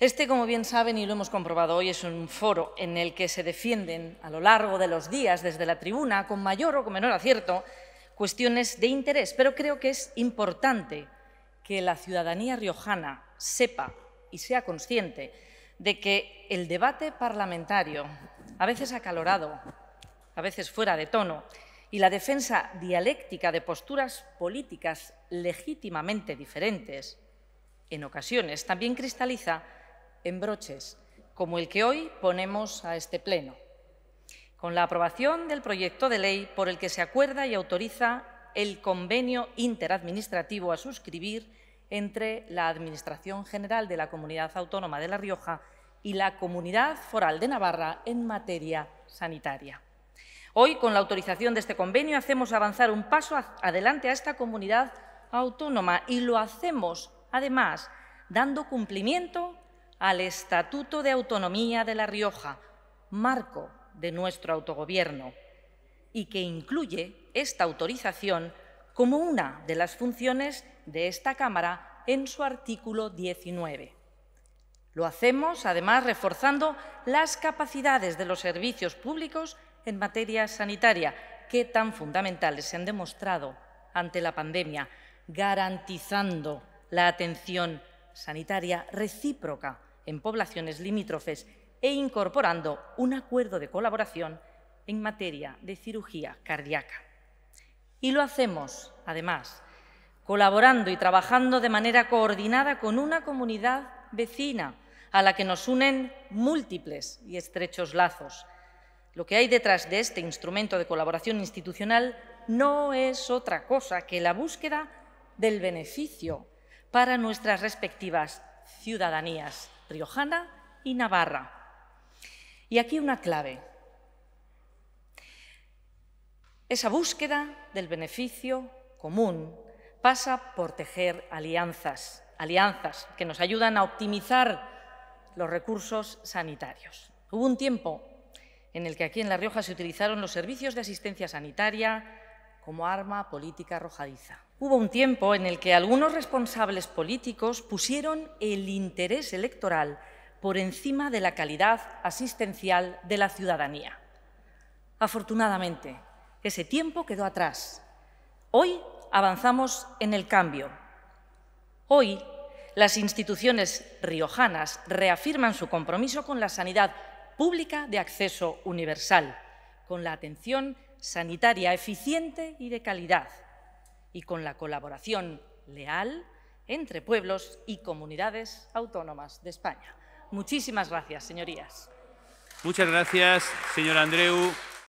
Este, como bien saben y lo hemos comprobado hoy, es un foro en el que se defienden a lo largo de los días desde la tribuna, con mayor o con menor acierto, cuestiones de interés, pero creo que es importante que la ciudadanía riojana sepa y sea consciente de que el debate parlamentario, a veces acalorado, a veces fuera de tono, y la defensa dialéctica de posturas políticas legítimamente diferentes, en ocasiones también cristaliza en broches, como el que hoy ponemos a este Pleno, con la aprobación del proyecto de ley por el que se acuerda y autoriza el convenio interadministrativo a suscribir entre la Administración General de la Comunidad Autónoma de La Rioja y la Comunidad Foral de Navarra en materia sanitaria. Hoy, con la autorización de este convenio, hacemos avanzar un paso adelante a esta comunidad autónoma y lo hacemos, además, dando cumplimiento al Estatuto de Autonomía de La Rioja, marco de nuestro autogobierno, y que incluye esta autorización como una de las funciones de esta Cámara en su artículo 19. Lo hacemos, además, reforzando las capacidades de los servicios públicos en materia sanitaria, que tan fundamentales se han demostrado ante la pandemia, garantizando la atención sanitaria recíproca en poblaciones limítrofes e incorporando un acuerdo de colaboración en materia de cirugía cardíaca. Y lo hacemos, además, colaborando y trabajando de manera coordinada con una comunidad vecina a la que nos unen múltiples y estrechos lazos. Lo que hay detrás de este instrumento de colaboración institucional no es otra cosa que la búsqueda del beneficio para nuestras respectivas ciudadanías riojana y navarra. Y aquí una clave. Esa búsqueda del beneficio común pasa por tejer alianzas, alianzas que nos ayudan a optimizar los recursos sanitarios. Hubo un tiempo en el que aquí en La Rioja se utilizaron los servicios de asistencia sanitaria, como arma política arrojadiza. Hubo un tiempo en el que algunos responsables políticos pusieron el interés electoral por encima de la calidad asistencial de la ciudadanía. Afortunadamente, ese tiempo quedó atrás. Hoy avanzamos en el cambio. Hoy las instituciones riojanas reafirman su compromiso con la sanidad pública de acceso universal, con la atención sanitaria eficiente y de calidad, y con la colaboración leal entre pueblos y comunidades autónomas de España. Muchísimas gracias, señorías. Muchas gracias, señor Andreu.